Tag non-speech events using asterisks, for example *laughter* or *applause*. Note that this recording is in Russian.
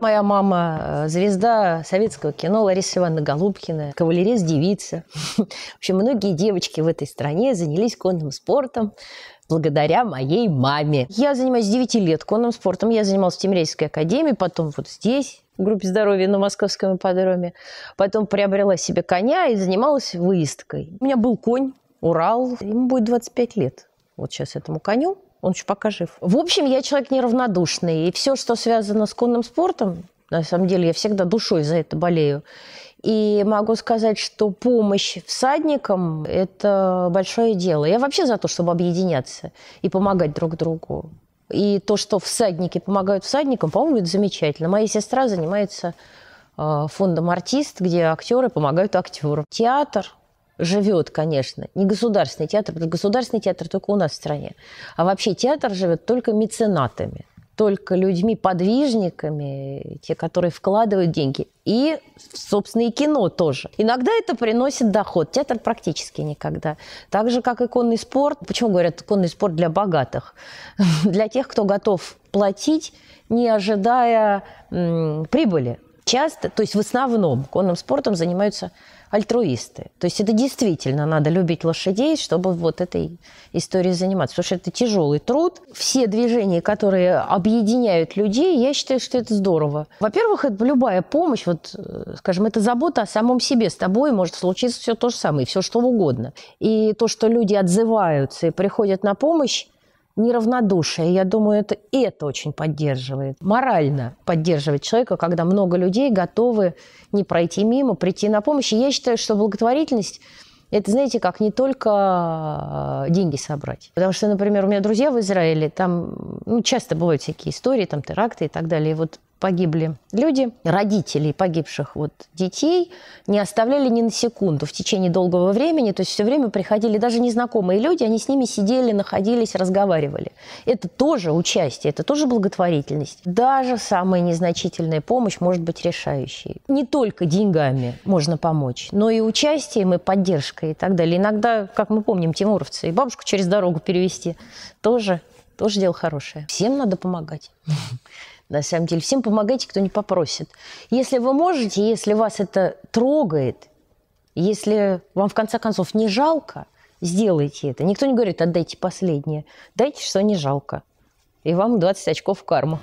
Моя мама э, – звезда советского кино Лариса Ивановна Голубкина, кавалерист-девица. *laughs* В общем, многие девочки в этой стране занялись конным спортом благодаря моей маме. Я занимаюсь с 9 лет конным спортом. Я занималась в Тимирязевской академии, потом вот здесь, в группе здоровья на московском ипподроме. Потом приобрела себе коня и занималась выездкой. У меня был конь, Урал. Ему будет 25 лет вот сейчас этому коню, он еще пока жив. В общем, я человек неравнодушный, и все, что связано с конным спортом, на самом деле я всегда душой за это болею. И могу сказать, что помощь всадникам – это большое дело. Я вообще за то, чтобы объединяться и помогать друг другу. И то, что всадники помогают всадникам, по-моему, это замечательно. Моя сестра занимается а, фондом «Артист», где актеры помогают актерам. Театр живет, конечно, не государственный театр, потому что государственный театр только у нас в стране, а вообще театр живет только меценатами, только людьми, подвижниками, те, которые вкладывают деньги, и, собственно, и кино тоже. Иногда это приносит доход, театр практически никогда. Так же, как и конный спорт. Почему говорят конный спорт для богатых? *laughs* для тех, кто готов платить, не ожидая прибыли часто, то есть в основном конным спортом занимаются альтруисты. То есть это действительно надо любить лошадей, чтобы вот этой историей заниматься. Потому что это тяжелый труд. Все движения, которые объединяют людей, я считаю, что это здорово. Во-первых, это любая помощь, вот, э, скажем, это забота о самом себе. С тобой может случиться все то же самое, все что угодно. И то, что люди отзываются и приходят на помощь, неравнодушие. Я думаю, это, это очень поддерживает. Морально поддерживает человека, когда много людей готовы не пройти мимо, прийти на помощь. И я считаю, что благотворительность это, знаете, как не только э, деньги собрать. Потому что, например, у меня друзья в Израиле, там ну, часто бывают всякие истории, там теракты и так далее. И вот погибли люди, родителей погибших вот детей, не оставляли ни на секунду в течение долгого времени, то есть все время приходили даже незнакомые люди, они с ними сидели, находились, разговаривали. Это тоже участие, это тоже благотворительность. Даже самая незначительная помощь может быть решающей. Не только деньгами можно помочь, но и участием, и поддержкой и так далее. Иногда, как мы помним, тимуровцы, и бабушку через дорогу перевести тоже тоже дело хорошее. Всем надо помогать. *laughs* На самом деле, всем помогайте, кто не попросит. Если вы можете, если вас это трогает, если вам в конце концов не жалко, сделайте это. Никто не говорит, отдайте последнее. Дайте, что не жалко. И вам 20 очков кармы.